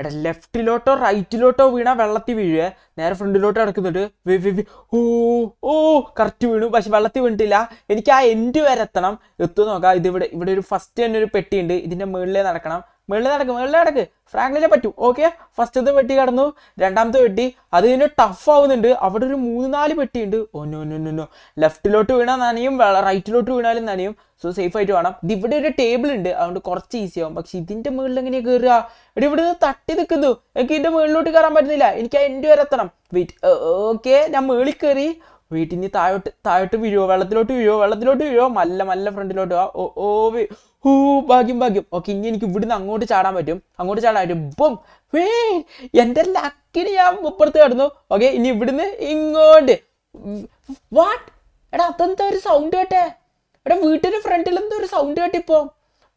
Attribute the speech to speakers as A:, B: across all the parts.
A: എടാ ലെഫ്റ്റിലോട്ടോ റൈറ്റിലോട്ടോ വീണാ വെള്ളത്തിൽ വീഴുക നേരെ ഫ്രണ്ടിലോട്ട് കിടക്കുന്നുണ്ട് ഓ ഓ കറക്റ്റ് വീണു പക്ഷെ വെള്ളത്തിൽ വീണിട്ടില്ല എനിക്ക് ആ എൻഡ് വരെ എത്തണം എത്തു നോക്കാം ഇതിവിടെ ഇവിടെ ഒരു ഫസ്റ്റ് തന്നെ ഒരു പെട്ടിയുണ്ട് ഇതിൻ്റെ മുകളിലേ നടക്കണം മുകളിൽ നടക്ക് മുകളിൽ നടക്ക് ഫ്രാങ്ക്ലിനെ പറ്റൂ ഓക്കെ ഫസ്റ്റത്തെ വെട്ടി കടന്നു രണ്ടാമത്തെ വെട്ടി അത് ഇതിന് ടഫ് ആവുന്നുണ്ട് അവിടെ ഒരു മൂന്ന് നാല് ഉണ്ട് ഒന്നൊന്നൊന്നൊന്നോ ലെഫ്റ്റിലോട്ട് വീണാൽ നനയും റൈറ്റിലോട്ട് വീണാലും നനയും സോ സേഫ് ആയിട്ട് വേണം ഇത് ഇവിടെ ഒരു ടേബിൾ ഉണ്ട് അതുകൊണ്ട് കുറച്ച് ഈസി ആവും പക്ഷെ ഇതിന്റെ മുകളിൽ എങ്ങനെയാണ് കയറുക ഇവിടെ ഇവിടെ നിന്ന് തട്ടി നിൽക്കുന്നു എനിക്ക് ഇതിന്റെ മുകളിലോട്ട് കയറാൻ പറ്റുന്നില്ല എനിക്ക് എൻ്റെ വരെ എത്തണം വെയിറ്റ് ഓക്കെ oh, ഞാൻ മുകളിൽ കയറി വീട്ടിൽ നിന്ന് താഴോട്ട് താഴോട്ട് വീഴുവോ വെള്ളത്തിലോട്ട് വീഴുവോ വെള്ളത്തിലോട്ട് വീഴുവോ മല്ല മല്ല ഫ്രണ്ടിലോട്ട് ഓ ഓ ഹൂ ഭാഗ്യം ഭാഗ്യം ഓക്കെ ഇനി എനിക്ക് ഇവിടുന്ന് അങ്ങോട്ട് ചാടാൻ പറ്റും അങ്ങോട്ട് ചാടാൻ പറ്റും ബം വേ എൻ്റെ ലക്കിന് ഞാൻ മുപ്പുറത്ത് കിടന്നു ഓക്കെ ഇനി ഇവിടുന്ന് ഇങ്ങോട്ട് വാട്ട് എടാ അതെന്താ ഒരു സൗണ്ട് കേട്ടേ എടാ വീട്ടിൻ്റെ ഫ്രണ്ടിൽ എന്തോ ഒരു സൗണ്ട് കേട്ടിപ്പോ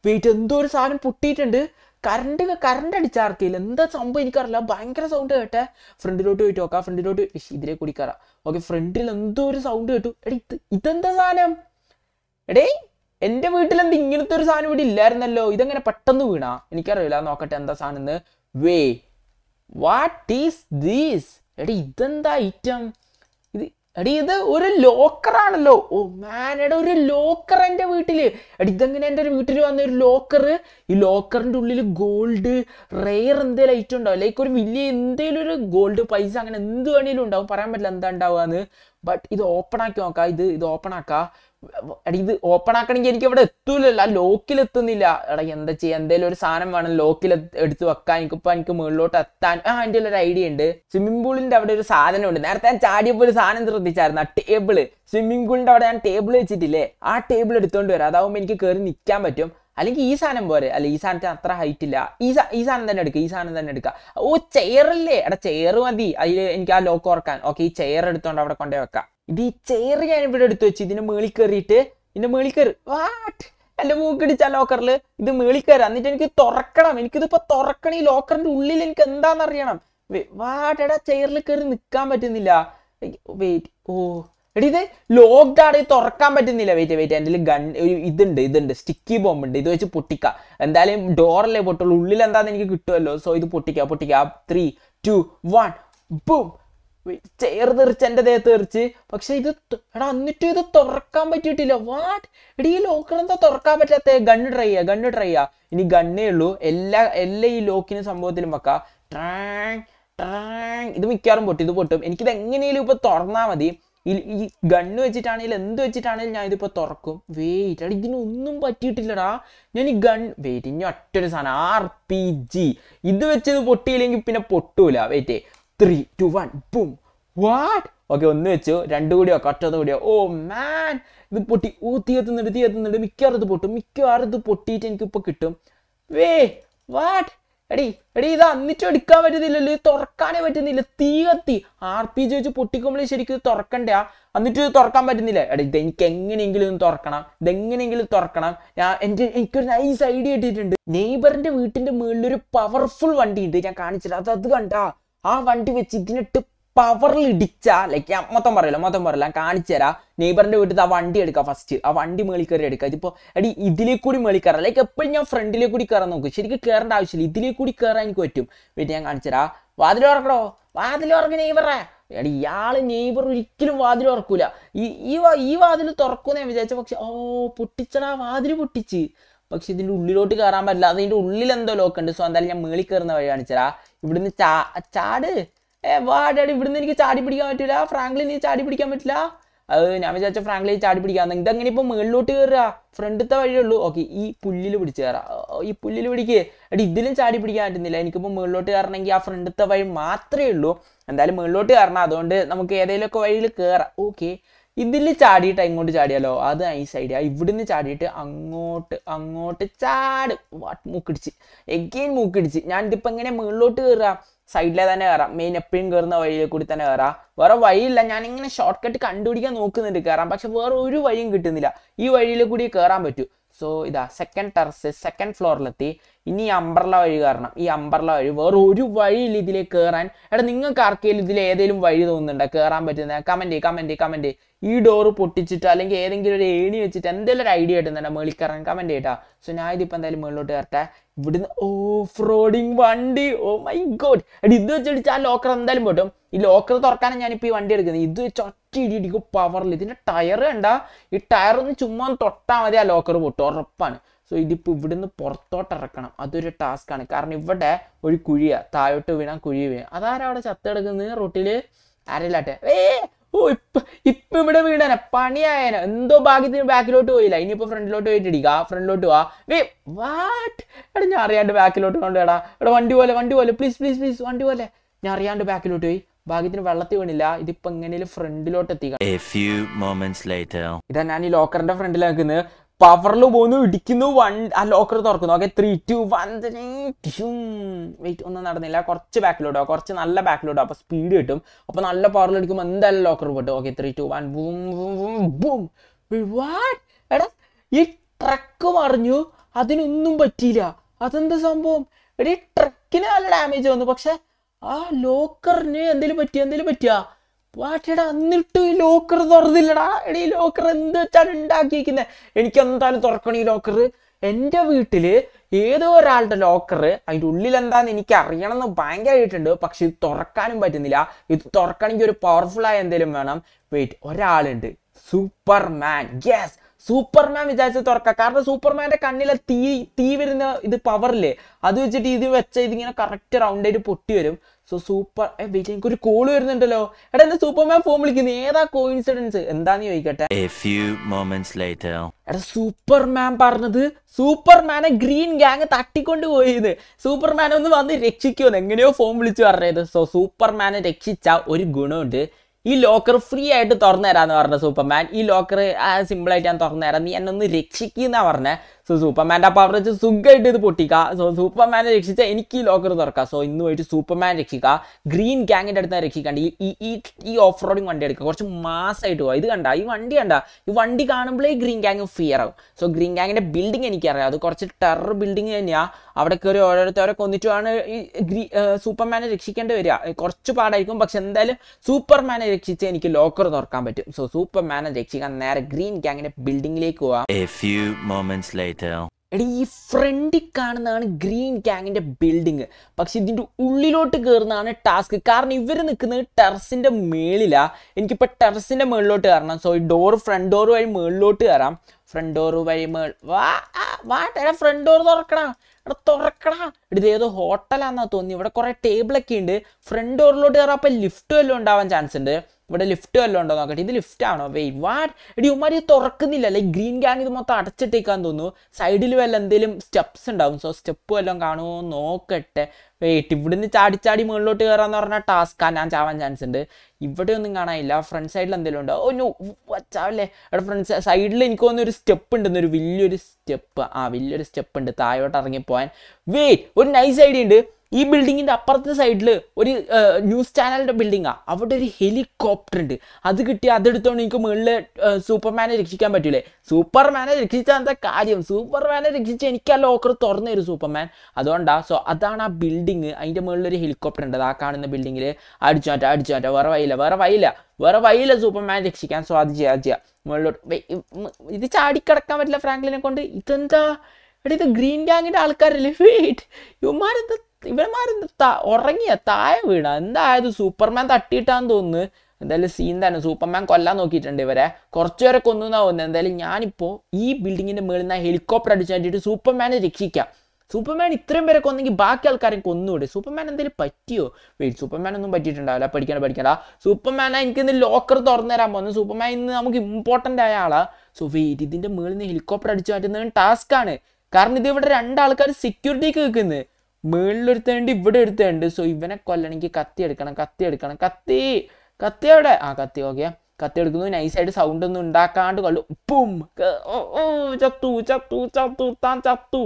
A: വീട്ടിൽ എന്തോ ഒരു സാധനം പൊട്ടിയിട്ടുണ്ട് കറണ്ട് കറണ്ട് അടിച്ചാർക്കില്ല എന്താ സംഭവം എനിക്കറിയില്ല ഭയങ്കര സൗണ്ട് കേട്ടെ ഫ്രണ്ടിലോട്ട് പോയിട്ട് നോക്കാം ഫ്രണ്ടിലോട്ട് ഇതിലേ കൂടി കയറാം ഓക്കെ ഫ്രണ്ടിൽ എന്തോ ഒരു സൗണ്ട് കേട്ടു എടി ഇത് ഇതെന്താ സാധനം എടേ എൻ്റെ വീട്ടിലെന്ത് ഇങ്ങനത്തെ ഒരു സാധനം ഇവിടെ ഇല്ലായിരുന്നല്ലോ ഇതെങ്ങനെ പെട്ടെന്ന് വീണാ എനിക്കറിയില്ല നോക്കട്ടെ എന്താ സാധനം വേ വാട്ട് ഈസ് ദീസ് എടി ഇതെന്താ ഐറ്റം എടി ഇത് ഒരു ലോക്കറാണല്ലോ ഓ മാനയുടെ ഒരു ലോക്കർ എൻ്റെ വീട്ടിൽ എടി ഇതെങ്ങനെ എൻ്റെ ഒരു വീട്ടിൽ വന്ന ഒരു ലോക്കർ ഈ ലോക്കറിൻ്റെ ഉള്ളിൽ ഗോൾഡ് റെയർ എന്തെങ്കിലും ഐറ്റം ഉണ്ടാവും ലൈക്ക് ഒരു വലിയ എന്തെങ്കിലും ഒരു ഗോൾഡ് പൈസ അങ്ങനെ എന്ത് വേണേലും ഉണ്ടാവും പറയാൻ പറ്റില്ല എന്താ ഉണ്ടാവുക ബട്ട് ഇത് ഓപ്പൺ ആക്കി നോക്കാം ഇത് ഇത് ഓപ്പൺ ആക്കാം എടാ ഇത് ഓപ്പൺ ആക്കണമെങ്കിൽ എനിക്ക് അവിടെ എത്തൂലല്ല ലോക്കിൽ എത്തുന്നില്ല എടാ എന്താ ചെയ്യാ എന്തെങ്കിലും ഒരു സാധനം വേണം ലോക്കിൽ എടുത്ത് വെക്കാൻ എനിക്കിപ്പോൾ എനിക്ക് മുകളിലോട്ട് എത്താൻ ആ എന്റെ ഒരു ഐഡിയ ഉണ്ട് സ്വിമ്മിംഗ് പൂളിന്റെ അവിടെ ഒരു സാധനം ഉണ്ട് നേരത്തെ ഞാൻ ചാടിയപ്പോൾ ഒരു സാധനം ശ്രദ്ധിച്ചായിരുന്നു ആ ടേബിള് സ്വിമ്മിംഗ് പൂളിന്റെ അവിടെ ഞാൻ ടേബിൾ വെച്ചിട്ടില്ലേ ആ ടേബിൾ എടുത്തുകൊണ്ട് വരാം അതാവുമ്പോ എനിക്ക് കയറി നിൽക്കാൻ പറ്റും അല്ലെങ്കിൽ ഈ സാധനം പോരെ അല്ല ഈ സാധനത്തിന് അത്ര ഹൈറ്റ് ഇല്ല ഈ ഈ സാധനം തന്നെ എടുക്കുക ഈ സാധനം തന്നെ എടുക്കുക ഓ ചെയറല്ലേ എടാ ചെയർ മതി അതിൽ എനിക്ക് ആ ലോക്ക് ഓർക്കാൻ ഓക്കെ ഈ ചെയർ എടുത്തോണ്ട് അവിടെ കൊണ്ടേ വെക്കാം ഇത് ഈ ചെയർ ഞാൻ ഇവിടെ എടുത്തു വെച്ച് ഇതിന് മേളി കയറിയിട്ട് ഇതിന്റെ മേളി കയറി വാട്ട് അല്ല മൂക്കിടിച്ച ലോക്കറിൽ ഇത് മേളി കയറാം എന്നിട്ട് എനിക്ക് തുറക്കണം എനിക്കിതിപ്പോ തുറക്കണം ഈ ലോക്കറിന്റെ ഉള്ളിൽ എനിക്ക് അറിയണം വാട്ടേടാ ചെയറിൽ കയറി നിൽക്കാൻ പറ്റുന്നില്ല വെയിറ്റ് ഓ എടീ ഇത് ലോക്ക്ഡാണ് ഇത് തുറക്കാൻ പറ്റുന്നില്ല വെയിറ്റ് വെയിറ്റ് എൻ്റെ ഗൺ ഒരു ഇതുണ്ട് ഇതുണ്ട് സ്റ്റിക്കി ബോംബ് ഉണ്ട് ഇത് വെച്ച് പൊട്ടിക്ക എന്തായാലും ഡോറല്ലേ പൊട്ടുള്ളൂ ഉള്ളിൽ എന്താണെന്ന് എനിക്ക് കിട്ടുമല്ലോ സോ ഇത് പൊട്ടിക്ക പൊട്ടിക്കുക three two one boom chair തെറിച്ച് എൻ്റെ ദേഹത്ത് തെറിച്ച് പക്ഷെ ഇത് എടാ എന്നിട്ട് ഇത് തുറക്കാൻ പറ്റിയിട്ടില്ല വാട്ട് എടീ ഈ എന്താ തുറക്കാൻ പറ്റാത്ത ഗണ്ണ് ട്രൈ ചെയ്യുക ഗണ്ണ് ട്രൈ ചെയ്യുക ഇനി ഗണ്ണേ ഉള്ളൂ എല്ലാ എല്ലാ ഈ ലോക്കിന് സംഭവത്തിലും വെക്കാം ട്രാങ് ട്രാങ് ഇത് മിക്കവാറും പൊട്ടി ഇത് പൊട്ടും എനിക്കിത് എങ്ങനെയും ഇപ്പോൾ തുറന്നാൽ മതി ഈ ഗണ്ണ് വെച്ചിട്ടാണെങ്കിലും എന്ത് വെച്ചിട്ടാണെങ്കിലും ഞാൻ ഇതിപ്പോൾ തുറക്കും വെയിറ്റ് അടി ഇതിനൊന്നും പറ്റിയിട്ടില്ലടാ ഞാൻ ഈ ഗൺ വെയിറ്റ് ഇനി ഒറ്റൊരു സാധനം ആർ പി ജി ഇത് വെച്ചത് പൊട്ടിയില്ലെങ്കിൽ പിന്നെ പൊട്ടൂല wait three two one boom what okay ഒന്ന് വെച്ചു രണ്ടു കൂടിയോ കട്ടൊന്നും കൂടിയോ ഓ oh, മാൻ ഇത് പൊട്ടി ഓ തീ എത്തുന്നുണ്ട് തീ എത്തുന്നുണ്ട് മിക്കവാറും ഇത് പൊട്ടും മിക്കവാറും ഇത് പൊട്ടിയിട്ട് എനിക്കിപ്പോൾ കിട്ടും വേ വാട്ട് എടി എടി ഇത് അന്നിട്ട് എടുക്കാൻ പറ്റുന്നില്ലല്ലോ ഇത് തുറക്കാനേ പറ്റുന്നില്ല തീ കത്തി ആർ പി ജി വെച്ച് പൊട്ടിക്കുമ്പോൾ ശരിക്കും തുറക്കണ്ട എന്നിട്ട് തുറക്കാൻ പറ്റുന്നില്ല എടി ഇത് എനിക്ക് എങ്ങനെയെങ്കിലും ഒന്ന് തുറക്കണം ഇതെങ്ങനെയെങ്കിലും തുറക്കണം ഞാൻ എൻ്റെ എനിക്കൊരു നൈസ് ഐഡിയ കിട്ടിയിട്ടുണ്ട് വീട്ടിന്റെ മുകളിൽ ഒരു പവർഫുൾ വണ്ടി ഉണ്ട് ഞാൻ കാണിച്ചില്ല അത് അത് കണ്ട ആ വണ്ടി വെച്ച് ഇതിനിട്ട് പവറിൽ ഇടിച്ച ലൈക്ക് ഞാൻ മൊത്തം പറയില്ല മൊത്തം പറയില്ല കാണിച്ചു തരാം നെയ്ബറിൻ്റെ വീട്ടിൽ ആ വണ്ടി എടുക്കുക ഫസ്റ്റ് ആ വണ്ടി മേളിൽ കയറി എടുക്കുക ഇതിപ്പോൾ എടി ഇതിലേക്ക് കൂടി മേളിൽ കയറാം ലൈക്ക് എപ്പോഴും ഞാൻ ഫ്രണ്ടിലേക്ക് കൂടി കയറാൻ നോക്കും ശരിക്കും കയറേണ്ട ആവശ്യമില്ല ഇതിലേക്ക് കൂടി കയറാൻ എനിക്ക് പറ്റും വീട്ടിൽ ഞാൻ കാണിച്ചു തരാം വാതിൽ ഉറക്കണോ വാതിൽ ഉറങ്ങി നെയ്ബറെ എടി ഇയാള് നെയ്ബർ ഒരിക്കലും വാതിൽ ഉറക്കൂല ഈ ഈ വാതിൽ തുറക്കുമെന്ന് ഞാൻ വിചാരിച്ച പക്ഷെ ഓ പൊട്ടിച്ചടാ വാതിൽ പൊട്ടിച്ച് പക്ഷെ ഇതിൻ്റെ ഉള്ളിലോട്ട് കയറാൻ പറ്റില്ല അതിൻ്റെ ഉള്ളിൽ എന്തോ ലോക്കുണ്ട് സോ എന്തായാലും ഞാൻ മേളിൽ കയറുന്ന വഴി കാണിച്ചരാ ഇവിടുന്ന് ചാ ചാട് ഏ വാടാടി ഇവിടുന്ന് എനിക്ക് ചാടി പിടിക്കാൻ പറ്റില്ല ഫ്രാങ്ക്ലിൻ നീ ചാടി പിടിക്കാൻ പറ്റില്ല അത് ഞാൻ വിചാരിച്ച ഫ്രാങ്ക്ലിൻ ചാടി പിടിക്കാന്ന് ഇതങ്ങനെ ഇപ്പോൾ മുകളിലോട്ട് കയറുക ഫ്രണ്ടത്തെ വഴിയുള്ളൂ ഓക്കെ ഈ പുല്ലിൽ പിടിച്ച് കയറാം ഈ പുല്ലിൽ പിടിക്കേ എടി ഇതിലും ചാടി പിടിക്കാൻ പറ്റുന്നില്ല എനിക്കിപ്പോൾ മുകളിലോട്ട് കയറണമെങ്കിൽ ആ ഫ്രണ്ടത്തെ വഴി മാത്രമേ ഉള്ളൂ എന്തായാലും മുകളിലോട്ട് കയറണം അതുകൊണ്ട് നമുക്ക് ഏതെങ്കിലുമൊക്കെ വഴിയിൽ കയറാം ഓക്കെ ഇതിൽ ചാടിയിട്ട് ഇങ്ങോട്ട് ചാടിയാലോ അത് ഐസ് ഐഡിയ ഇവിടുന്ന് ചാടിയിട്ട് അങ്ങോട്ട് അങ്ങോട്ട് ചാടും മൂക്കിടിച്ച് എഗെയിൻ മൂക്കിടിച്ച് ഞാൻ എങ്ങനെ മുകളിലോട്ട് കയറുക സൈഡിലെ തന്നെ കയറാം മെയിൻ എപ്പോഴും കയറുന്ന വഴിയിൽ കൂടി തന്നെ കയറാം വേറെ വഴിയില്ല ഞാൻ ഇങ്ങനെ ഷോർട്ട് കട്ട് കണ്ടുപിടിക്കാൻ നോക്കുന്നുണ്ട് കയറാം പക്ഷെ വേറെ ഒരു വഴിയും കിട്ടുന്നില്ല ഈ വഴിയിൽ കൂടി കയറാൻ പറ്റൂ സോ ഇതാ സെക്കൻഡ് ടെറസ് സെക്കൻഡ് ഫ്ലോറിലെത്തി ഇനി അമ്പർല വഴി കാരണം ഈ അമ്പർല വഴി വേറെ ഒരു വഴിയിൽ ഇതിലേക്ക് കയറാൻ എടാ നിങ്ങൾക്ക് ആർക്കെങ്കിലും ഇതിൽ ഏതെങ്കിലും വഴി തോന്നുന്നുണ്ടോ കയറാൻ പറ്റുന്ന കമൻറ്റ് കമൻറ്റ് കമൻറ്റ് ഈ ഡോറ് പൊട്ടിച്ചിട്ട് അല്ലെങ്കിൽ ഏതെങ്കിലും ഒരു ഏണി വെച്ചിട്ട് എന്തെങ്കിലും ഒരു ഐഡിയ കിട്ടുന്നുണ്ടോ മേളിൽ കയറാൻ കമൻറ്റ് ചെയ്യട്ടാ സോ ഞാൻ ഇതിപ്പോൾ എന്തായാലും മേളിലോട്ട് കയറട്ടെ ഇവിടുന്ന് ഓഫ് റോഡിങ് വണ്ടി ഓ മൈ ഗോഡ് എടി ഇത് വെച്ചിട്ട് ആ ലോക്കർ എന്തായാലും പൊട്ടും ഈ ലോക്കർ തുറക്കാനാണ് ഞാനിപ്പോൾ ഈ വണ്ടി എടുക്കുന്നത് ഇത് ചൊട്ടി ഇടിക്കും പവറിൽ ഇതിൻ്റെ ടയർ കണ്ട ഈ ടയർ ഒന്ന് ചുമ്മാ തൊട്ടാൽ മതി ആ ലോക്കർ പൊട്ടും ഉറപ്പാണ് സോ ഇതിപ്പോൾ ഇവിടുന്ന് പുറത്തോട്ട് ഇറക്കണം അതൊരു ടാസ്ക്കാണ് കാരണം ഇവിടെ ഒരു കുഴിയാണ് താഴോട്ട് വീണാൽ കുഴി വീണ അതാരാ അവിടെ ചത്തെടുക്കുന്നത് റൂട്ടിൽ ആരെല്ലാട്ടെ ഏ ഓ ഇപ്പൊ ഇപ്പൊ ഇവിടെ വീടാന പണിയായന എന്തോ ഭാഗ്യത്തിന് ബാക്കിലോട്ട് പോയില്ല ഇനിയിപ്പോ ഫ്രണ്ടിലോട്ട് പോയിട്ട് ഇടിക്കുക ഫ്രണ്ടിലോട്ട് വാ വാട്ട് എടാ ഞാൻ അറിയാണ്ട് ബാക്കിലോട്ട് കൊണ്ടുപോടാ എടാ വണ്ടി പോലെ വണ്ടി പോലെ പ്ലീസ് പ്ലീസ് പ്ലീസ് വണ്ടി പോലെ ഞാൻ അറിയാണ്ട് ബാക്കിലോട്ട് പോയി ഭാഗ്യത്തിന് വെള്ളത്തിൽ വീണില്ല ഇതിപ്പോ എങ്ങനെയും ഫ്രണ്ടിലോട്ട് എത്തിക്കാം ഇതാ ഞാൻ ഈ ലോക്കറിന്റെ ഫ്രണ്ടിലാക്കുന്നത് പവറിൽ പോകുന്നു ഇടിക്കുന്നു വൺ ആ ലോക്കർ തുറക്കുന്നു okay three two one wait ഒന്നും നടന്നില്ല കുറച്ച് ബാക്കിലോട്ടോ കുറച്ച് നല്ല ബാക്കിലോട്ടോ അപ്പോൾ സ്പീഡ് കിട്ടും അപ്പോൾ നല്ല പവറിൽ അടിക്കുമ്പോൾ എന്തായാലും ലോക്കർ പോട്ടു okay three two one boom boom boom what എടാ ഈ ട്രക്ക് മറിഞ്ഞു അതിനൊന്നും പറ്റിയില്ല അതെന്താ സംഭവം ഈ ട്രക്കിന് നല്ല ഡാമേജ് വന്നു പക്ഷെ ആ ലോക്കറിന് എന്തെങ്കിലും പറ്റിയ എന്തെങ്കിലും പറ്റിയ വാട്ടിടാ എന്നിട്ട് ഈ ലോക്കർ തുറന്നില്ലടാ എടീ ലോക്കർ എന്ത് വെച്ചാണ് ഉണ്ടാക്കിയിരിക്കുന്നത് എനിക്ക് എന്തായാലും തുറക്കണം ഈ ലോക്കർ എൻ്റെ വീട്ടിൽ ഏതോ ഒരാളുടെ ലോക്കർ അതിൻ്റെ ഉള്ളിൽ എന്താണെന്ന് എനിക്ക് അറിയണമെന്ന് ഭയങ്കരമായിട്ടുണ്ട് പക്ഷെ ഇത് തുറക്കാനും പറ്റുന്നില്ല ഇത് തുറക്കണമെങ്കിൽ ഒരു പവർഫുൾ ആയ എന്തെങ്കിലും വേണം വെയിറ്റ് ഒരാളുണ്ട് സൂപ്പർമാൻ ഗ്യാസ് സൂപ്പർമാൻ വിചാരിച്ച് തുറക്കാം കാരണം സൂപ്പർമാൻ്റെ കണ്ണിലെ തീ തീ വരുന്ന ഇത് പവറില്ലേ അത് വെച്ചിട്ട് ഇത് വെച്ച ഇതിങ്ങനെ കറക്റ്റ് ആയിട്ട് പൊട്ടി വരും സോ സൂപ്പർ വെയിറ്റ് എനിക്കൊരു കോള് വരുന്നുണ്ടല്ലോ എടാ എന്താ സൂപ്പർമാൻ ഫോം വിളിക്കുന്നത് ഏതാ കോയിൻസിഡൻസ് എന്താന്ന് ചോദിക്കട്ടെ എടാ സൂപ്പർമാൻ പറഞ്ഞത് സൂപ്പർമാനെ ഗ്രീൻ ഗ്യാങ് തട്ടിക്കൊണ്ട് പോയത് സൂപ്പർമാനെ ഒന്ന് വന്ന് രക്ഷിക്കുമെന്ന് എങ്ങനെയോ ഫോം വിളിച്ച് പറഞ്ഞത് സോ സൂപ്പർമാനെ രക്ഷിച്ച ഒരു ഗുണമുണ്ട് ഈ ലോക്കർ ഫ്രീ ആയിട്ട് തുറന്നു തരാമെന്ന് പറഞ്ഞ സൂപ്പർമാൻ ഈ ലോക്കർ സിമ്പിളായിട്ട് ഞാൻ തുറന്നു തരാം നീ എന്നെ ഒന്ന് രക്ഷിക്കുന്ന പറഞ്ഞ സോ സൂപ്പർമാൻ്റെ അപ്പം പവർ വെച്ച് സുഖമായിട്ട് ഇത് പൊട്ടിക്കുക സോ സൂപ്പർമാനെ രക്ഷിച്ചാൽ എനിക്ക് ഈ ലോക്കർ തുറക്കാം സോ ഇന്ന് പോയിട്ട് സൂപ്പർമാൻ രക്ഷിക്കുക ഗ്രീൻ ഗാങ്ങിൻ്റെ അടുത്ത് രക്ഷിക്കണ്ട ഈ ഈ ഈ ഓഫ് റോഡിങ് വണ്ടി എടുക്കുക കുറച്ച് മാസമായിട്ട് പോവാം ഇത് കണ്ട ഈ വണ്ടി കണ്ട ഈ വണ്ടി കാണുമ്പോഴേ ഗ്രീൻ ഗാങ് ഫിയർ ആവും സോ ഗ്രീൻ ഗാങ്ങിൻ്റെ ബിൽഡിംഗ് എനിക്കറിയാം അത് കുറച്ച് ടെറർ ബിൽഡിംഗ് തന്നെയാണ് അവിടെ കയറി ഓരോരുത്തരെ കൊന്നിട്ടുമാണ് ഈ ഗ്രീ സൂപ്പർമാനെ രക്ഷിക്കേണ്ടി വരിക കുറച്ച് പാടായിരിക്കും പക്ഷെ എന്തായാലും സൂപ്പർമാനെ രക്ഷിച്ച് എനിക്ക് ലോക്കർ തുറക്കാൻ പറ്റും സോ മാനെ രക്ഷിക്കാൻ നേരെ ഗ്രീൻ ഗാങ്ങിന്റെ ബിൽഡിംഗിലേക്ക് പോവാം എടി ഈ ഫ്രണ്ടിൽ കാണുന്നതാണ് ഗ്രീൻ ഗാങ്ങിന്റെ ബിൽഡിങ് പക്ഷെ ഇതിൻ്റെ ഉള്ളിലോട്ട് കയറുന്നതാണ് ടാസ്ക് കാരണം ഇവർ നിൽക്കുന്നത് ടെറസിൻ്റെ മേളിലാണ് എനിക്കിപ്പോൾ ടെറസിൻ്റെ മുകളിലോട്ട് കയറണം സോ ഈ ഡോർ ഫ്രണ്ട് ഡോർ വഴി മുകളിലോട്ട് കയറാം ഫ്രണ്ട് ഡോർ വഴി മേൾ വാ വാ ഫ്രണ്ട് ഡോർ തുറക്കണം എടാ തുറക്കടാ ഇത് ഏതോ ഹോട്ടലാന്നാ തോന്നി ഇവിടെ കുറേ ടേബിളൊക്കെ ഉണ്ട് ഫ്രണ്ട് ഡോറിലോട്ട് കയറാം അപ്പം ലിഫ്റ്റ് വല്ലതും ഉണ്ടാവാൻ ചാൻസ് ഉണ്ട് ഇവിടെ ലിഫ്റ്റ് വല്ലതും ഉണ്ടോ നോക്കട്ടെ ഇത് ലിഫ്റ്റ് ആണോ വെയ് വാട്ട് ഇടി ഉമ്മാരി തുറക്കുന്നില്ല അല്ലെ ഗ്രീൻ ഗ്യാങ് ഇത് മൊത്തം അടച്ചിട്ടേക്കാൻ തോന്നുന്നു സൈഡിൽ വല്ല എന്തെങ്കിലും സ്റ്റെപ്സ് ഉണ്ടാവും സോ സ്റ്റെപ്പ് വല്ലതും കാണുമോ നോക്കട്ടെ വെയിറ്റ് ഇവിടുന്ന് ചാടി ചാടി മുകളിലോട്ട് കയറാന്ന് പറഞ്ഞാൽ ടാസ്ക് ഞാൻ ചാവാൻ ചാൻസ് ഉണ്ട് ഇവിടെ ഒന്നും കാണാനില്ല ഫ്രണ്ട് സൈഡിൽ എന്തെങ്കിലും ഉണ്ടോ ഓ നോ ചാവല്ലേ അവിടെ ഫ്രണ്ട് സൈഡിൽ എനിക്ക് തോന്നുന്ന ഒരു സ്റ്റെപ്പ് ഉണ്ടെന്ന് ഒരു വലിയൊരു സ്റ്റെപ്പ് ആ വലിയൊരു സ്റ്റെപ്പ് ഉണ്ട് താഴോട്ട് ഇറങ്ങി പോകാൻ വെയിറ്റ് ഒരു നൈസ് ഐഡിയ ഉണ്ട് ഈ ബിൽഡിങ്ങിൻ്റെ അപ്പുറത്തെ സൈഡിൽ ഒരു ന്യൂസ് ചാനലിൻ്റെ ബിൽഡിങ്ങാണ് അവിടെ ഒരു ഹെലികോപ്റ്റർ ഉണ്ട് അത് കിട്ടിയാൽ അതെടുത്തോണ്ട് എനിക്ക് മുകളിൽ സൂപ്പർമാനെ രക്ഷിക്കാൻ പറ്റൂലേ സൂപ്പർമാനെ രക്ഷിച്ചാൽ എന്താ കാര്യം സൂപ്പർമാനെ രക്ഷിച്ച് എനിക്ക് ആ ലോക്കർ തുറന്നു തരും സൂപ്പർമാൻ അതുകൊണ്ടാണ് സോ അതാണ് ആ ബിൽഡിങ് അതിൻ്റെ മുകളിൽ ഒരു ഹെലികോപ്റ്റർ ഉണ്ട് ആ കാണുന്ന ബിൽഡിങ്ങിൽ അടിച്ചു മാറ്റാം അടിച്ചു മാറ്റാം വേറെ വയ്യില്ല വേറെ വയ്യില്ല വേറെ വയ്യില്ല സൂപ്പർമാൻ രക്ഷിക്കാൻ സോ അത് ചെയ്യാം ചെയ്യാം മുകളിലോട്ട് ഇത് ചാടിക്കടക്കാൻ പറ്റില്ല ഫ്രാങ്ക്ലിനെ കൊണ്ട് ഇതെന്താ എടാ ഇത് ഗ്രീൻ ഗാങ്ങിൻ്റെ ആൾക്കാരല്ലേ വെയിറ്റ് യുമാരെന്താ ഇവന്മാർ ഉറങ്ങിയ താഴെ വീണ എന്തായത് സൂപ്പർമാൻ തട്ടിയിട്ടാന്ന് തോന്നുന്നു എന്തായാലും സീൻ തന്നെ സൂപ്പർമാൻ കൊല്ലാൻ നോക്കിയിട്ടുണ്ട് ഇവരെ കുറച്ചു പേരെ കൊന്നുന്നാ തോന്നുന്നത് എന്തായാലും ഞാനിപ്പോൾ ഈ ബിൽഡിങ്ങിൻ്റെ മുകളിൽ നിന്ന് ഹെലികോപ്റ്റർ അടിച്ചു സൂപ്പർമാനെ രക്ഷിക്കാം സൂപ്പർമാൻ ഇത്രയും പേരെ കൊന്നെങ്കിൽ ബാക്കി ആൾക്കാരെ കൊന്നുകൂടെ സൂപ്പർമാൻ എന്തെങ്കിലും പറ്റിയോ വെയിറ്റ് സൂപ്പർമാൻ ഒന്നും പറ്റിയിട്ടുണ്ടാവില്ല പഠിക്കണ്ട പഠിക്കണ്ട സൂപ്പർമാൻ എനിക്ക് ഇന്ന് ലോക്കർ തുറന്നു തരാൻ പോകുന്നു സൂപ്പർമാൻ ഇന്ന് നമുക്ക് ഇമ്പോർട്ടൻ്റ് ആയ ആളാ സോ വെയിറ്റ് ഇതിൻ്റെ മുകളിൽ നിന്ന് ഹെലികോപ്റ്റർ അടിച്ചു ടാസ്ക് ടാസ്ക്കാണ് കാരണം ഇത് ഇവിടെ രണ്ടാൾക്കാർ സെക്യൂരിറ്റിക്ക് നിൽക്കുന്നത് മുകളിലൊരുത്തേണ്ടി ഇവിടെ എടുത്തേണ്ട് സോ ഇവനെ കൊല്ലണെങ്കിൽ കത്തി എടുക്കണം കത്തി എടുക്കണം കത്തി കത്തി അവിടെ ആ കത്തി ഓക്കെ കത്തി എടുക്കുന്നു നൈസായിട്ട് സൗണ്ട് ഒന്നും ഉണ്ടാക്കാണ്ട് കൊല്ലു ഉപ്പും ഓ ചത്തു ചത്തു ചത്തു താൻ ചത്തു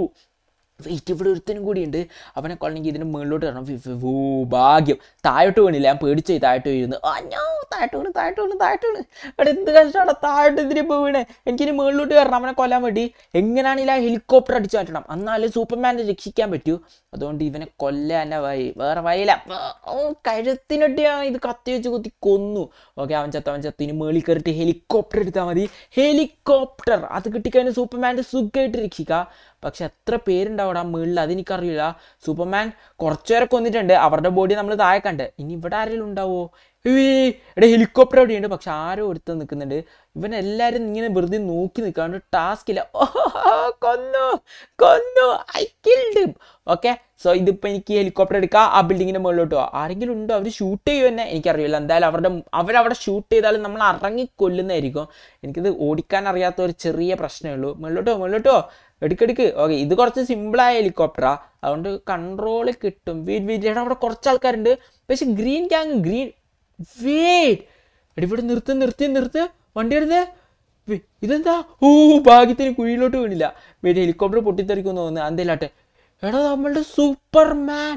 A: വെയിറ്റ് ഇവിടെ ഒരുത്തനും കൂടിയുണ്ട് അവനെ കൊള്ളണമെങ്കിൽ ഇതിന് മുകളിലോട്ട് വരണം ഓ ഭാഗ്യം താഴോട്ട് വീണില്ല ഞാൻ പേടിച്ച് താഴോട്ട് വീഴുന്നു അഞ്ഞോ താഴോട്ട് വീണ് താഴോട്ട് വീണ് താഴോട്ട് വീണ് എടാ എന്ത് കഷ്ടമാണ് താഴോട്ട് ഇതിന് ഇപ്പോൾ വീണ് എനിക്കിനി മുകളിലോട്ട് വരണം അവനെ കൊല്ലാൻ വേണ്ടി എങ്ങനെയാണെങ്കിൽ ആ ഹെലികോപ്റ്റർ അടിച്ചു മാറ്റണം എന്നാലും സൂപ്പർമാനെ രക്ഷിക്കാൻ പറ്റൂ അതുകൊണ്ട് ഇവനെ കൊല്ലാൻ വൈ വേറെ വയല ഓ കഴുത്തിനൊട്ടിയാണ് ഇത് കത്തി വെച്ച് കുത്തി കൊന്നു ഓക്കെ അവൻ ചത്ത അവൻ ചത്ത് ഇനി കയറിയിട്ട് ഹെലികോപ്റ്റർ എടുത്താൽ മതി ഹെലികോപ്റ്റർ അത് കിട്ടിക്കഴിഞ്ഞാൽ സൂപ്പർമാൻ്റെ സുഖമായിട്ട് രക്ഷിക്കുക പക്ഷെ എത്ര പേരുണ്ടാവും ആ മുകളിൽ അതെനിക്കറിയില്ല സൂപ്പർമാൻ കുറച്ചുപേരെ കൊന്നിട്ടുണ്ട് അവരുടെ ബോഡി നമ്മൾ താഴെ കണ്ട് ഇനി ഇവിടെ ആരെങ്കിലും ഉണ്ടാവോ ഇവിടെ ഹെലികോപ്റ്റർ എവിടെയുണ്ട് പക്ഷെ ആരോ ഒരുത്ത നിൽക്കുന്നുണ്ട് ഇവൻ ഇങ്ങനെ വെറുതെ നോക്കി നിൽക്കാണ്ട് ടാസ്ക് ഇല്ല കൊന്നു കൊന്നു ഐ കിൽഡ് ഓക്കെ സോ ഇതിപ്പോൾ എനിക്ക് ഹെലികോപ്റ്റർ എടുക്കാം ആ ബിൽഡിങ്ങിൻ്റെ മുകളിലോട്ട് പോകാം ആരെങ്കിലും ഉണ്ടോ അവർ ഷൂട്ട് ചെയ്യുമെന്നെ എനിക്കറിയില്ല എന്തായാലും അവരുടെ അവരവിടെ ഷൂട്ട് ചെയ്താലും നമ്മൾ ഇറങ്ങി കൊല്ലുന്നതായിരിക്കും എനിക്കിത് ഓടിക്കാൻ അറിയാത്ത ഒരു ചെറിയ പ്രശ്നമേ ഉള്ളൂ മുകളിലോട്ടോ മുകളിലോട്ടോ എടുക്കെടുക്ക് ഓക്കെ ഇത് കുറച്ച് സിമ്പിളായ ഹെലികോപ്റ്ററാ അതുകൊണ്ട് കൺട്രോൾ കിട്ടും വെയിറ്റ് വെയിറ്റ് അവിടെ കുറച്ച് ആൾക്കാരുണ്ട് പക്ഷെ ഗ്രീൻ ക്യാങ് ഗ്രീൻ വെയിറ്റ് എടി ഇവിടെ നിർത്ത് നിർത്തി നിർത്ത് വണ്ടി എടുത്ത് ഇതെന്താ ഓ ഭാഗ്യത്തിന് കുഴിയിലോട്ട് വീണില്ല വെയിറ്റ് ഹെലികോപ്റ്റർ പൊട്ടിത്തെറിക്കുമെന്ന് തോന്നുന്നു എന്തേലാട്ടെ എടാ നമ്മളുടെ സൂപ്പർമാൻ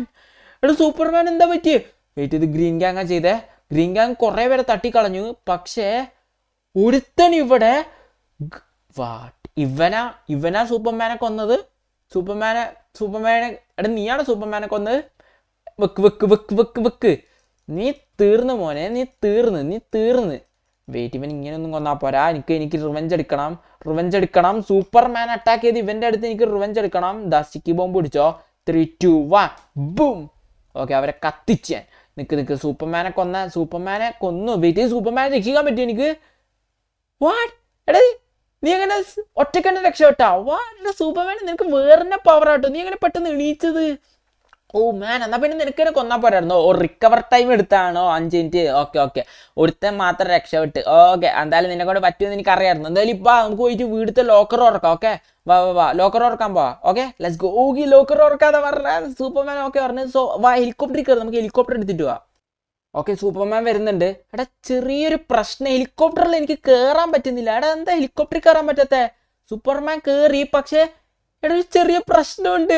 A: എടാ സൂപ്പർമാൻ എന്താ പറ്റിയേ വെയിറ്റ് ഇത് ഗ്രീൻ ക്യാങ്ങാ ചെയ്തേ ഗ്രീൻ ഗാങ് കുറെ പേരെ തട്ടിക്കളഞ്ഞു പക്ഷേ ഒരുത്തൻ ഇവിടെ വാ ഇവന ഇവനാ സൂപ്പർമാനെ കൊന്നത് സൂപ്പർമാനെ സൂപ്പർമാനെ എടാ നീയാണ് സൂപ്പർമാനെ കൊന്നത് വെക്ക് വെക്ക് വെക്ക് വെക്ക് വെക്ക് നീ തീർന്നു മോനെ നീ തീർന്ന് നീ തീർന്ന് വെയിറ്റ് ഇവൻ ഇങ്ങനെയൊന്നും കൊന്നാൽ പോരാ എനിക്ക് എനിക്ക് റിവെഞ്ച് എടുക്കണം റിവെഞ്ച് എടുക്കണം സൂപ്പർമാൻ അറ്റാക്ക് ചെയ്ത് ഇവൻ്റെ അടുത്ത് എനിക്ക് റിവെഞ്ച് എടുക്കണം ദാ ബോംബ് പിടിച്ചോ three two one boom okay അവരെ കത്തിച്ച് ഞാൻ നിൽക്ക് നിൽക്ക് സൂപ്പർമാനെ കൊന്ന സൂപ്പർമാനെ കൊന്നു വെയിറ്റ് സൂപ്പർമാനെ രക്ഷിക്കാൻ പറ്റും എനിക്ക് വാട്ട് എടാ നീ അങ്ങനെ ഒറ്റക്കന്നെ രക്ഷപ്പെട്ടാ വാടെ സൂപ്പർമാൻ നിനക്ക് വേറെ പവർ ആട്ടോ നീ അങ്ങനെ പെട്ടെന്ന് എണീച്ചത് ഓ മാൻ എന്നാ പിന്നെ നിനക്ക് തന്നെ കൊന്നാൽ പോരായിരുന്നോ ഓ റിക്കവർ ടൈം എടുത്താണോ അഞ്ച് മിനിറ്റ് ഓക്കെ ഓക്കെ ഒരുത്തൻ മാത്രം രക്ഷപ്പെട്ട് ഓക്കെ എന്തായാലും നിന്നെ കൊണ്ട് പറ്റുമെന്ന് അറിയായിരുന്നു എന്തായാലും ഇപ്പൊ നമുക്ക് പോയിട്ട് വീടത്തെ ലോക്കർ ഉറക്കാം ഓക്കെ വാ വാ വാ ലോക്കർ ഉറക്കാൻ പോവാ ഓക്കെ ലെറ്റ്സ് ഗോ ഓ ലോക്കർ ഉറക്കാതെ പറഞ്ഞ സൂപ്പർമാൻ ഓക്കെ പറഞ്ഞു സോ വാ ഹെലികോപ്റ്റർ കയറി നമുക്ക് ഹെലികോപ്റ്റർ എടുത്തിട്ട് പോവാം ഓക്കെ സൂപ്പർമാൻ വരുന്നുണ്ട് എടാ ചെറിയൊരു പ്രശ്നം ഹെലികോപ്റ്ററിൽ എനിക്ക് കയറാൻ പറ്റുന്നില്ല എടാ എന്താ ഹെലികോപ്റ്ററിൽ കയറാൻ പറ്റത്തെ സൂപ്പർമാൻ കയറി പക്ഷേ എടാ ഒരു ചെറിയ പ്രശ്നമുണ്ട്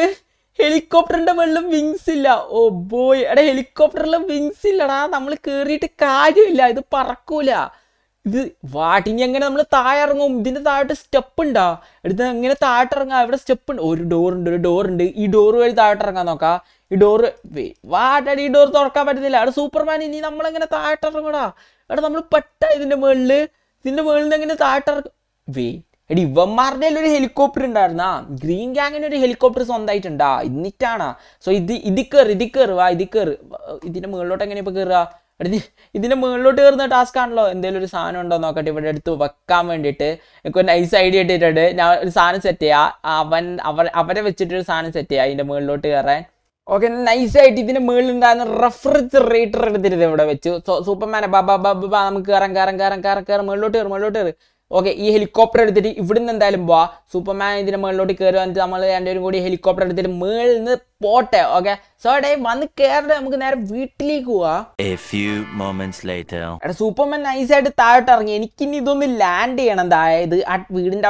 A: ഹെലികോപ്റ്ററിന്റെ വെള്ളം വിങ്സ് ഇല്ല ഓ ബോയ് എടാ ഹെലികോപ്റ്ററിൽ വിങ്സ് ഇല്ലടാ നമ്മൾ കയറിയിട്ട് കാര്യമില്ല ഇത് പറക്കൂല ഇത് വാട്ടിനി എങ്ങനെ നമ്മൾ താഴെ ഇറങ്ങും ഇതിൻ്റെ താഴോട്ട് സ്റ്റെപ്പ് ഉണ്ടാ എടുത്ത് എങ്ങനെ താഴെ ഇറങ്ങാ ഇവിടെ സ്റ്റെപ്പ് ഉണ്ട് ഒരു ഡോറുണ്ട് ഒരു ഡോറുണ്ട് ഈ ഡോറ് വഴി താഴെ ഇറങ്ങാൻ നോക്കാം ഈ ഡോറ് വാട്ടടി ഈ ഡോർ തുറക്കാൻ പറ്റുന്നില്ല അവിടെ സൂപ്പർമാൻ ഇനി നമ്മളെങ്ങനെ താഴെ ഇറങ്ങടാ അവിടെ നമ്മൾ പെട്ട ഇതിൻ്റെ മുകളിൽ ഇതിൻ്റെ മുകളിൽ നിന്ന് എങ്ങനെ താഴെ ഇറങ്ങും വേ എടി ഇവന്മാരുടെ ഒരു ഹെലികോപ്റ്റർ ഉണ്ടായിരുന്നാ ഗ്രീൻ ഗാങ്ങിന് ഒരു ഹെലികോപ്റ്റർ സ്വന്തമായിട്ടുണ്ടാ എന്നിട്ടാണ് സോ ഇത് ഇത് കയറി ഇത് കയറുക ഇത് കയറി ഇതിൻ്റെ മുകളിലോട്ട് എങ്ങനെ ഇപ്പോൾ കയറുക അടുത്ത് ഇതിൻ്റെ മുകളിലോട്ട് കയറുന്ന ടാസ്ക് ആണല്ലോ എന്തെങ്കിലും ഒരു സാധനം ഉണ്ടോ നോക്കട്ടെ ഇവിടെ എടുത്ത് വെക്കാൻ വേണ്ടിയിട്ട് എനിക്ക് നൈസ് ഐഡിയ ഇട്ടിട്ടുണ്ട് ഞാൻ ഒരു സാധനം സെറ്റ് ചെയ്യാം അവൻ അവർ അവരെ വെച്ചിട്ട് ഒരു സാധനം സെറ്റ് ചെയ്യാം അതിൻ്റെ മുകളിലോട്ട് കയറാൻ ഓക്കെ നൈസായിട്ട് ഇതിൻ്റെ ഉണ്ടായിരുന്ന റെഫ്രിജറേറ്റർ എടുത്തിരുന്നത് ഇവിടെ വെച്ചു സൂപ്പർമാനെ ബാബാ ബാബാ നമുക്ക് കയറാൻ കയറാൻ കയറാൻ കയറാൻ കയറാൻ മുകളിലോട്ട് കയറും മുകളിലോട്ട് കയറും ഓക്കെ ഈ ഹെലികോപ്റ്റർ എടുത്തിട്ട് ഇവിടുന്ന് എന്തായാലും പോവാ സൂപ്പർമാൻ ഇതിന് മുകളിലോട്ട് കയറി വന്നിട്ട് നമ്മൾ രണ്ടുപേരും കൂടി ഹെലികോപ്റ്റർ എടുത്തിട്ട് മുകളിൽ നിന്ന് പോട്ടെ ഓക്കെ സോ ഡേ വന്ന് കയറിട്ട് നമുക്ക് നേരെ വീട്ടിലേക്ക് പോവാ എടാ സൂപ്പർമാൻ നൈസായിട്ട് താഴോട്ട് ഇറങ്ങി എനിക്കിനി ഇതൊന്ന് ലാൻഡ് ചെയ്യണം താഴെ ഇത് ആ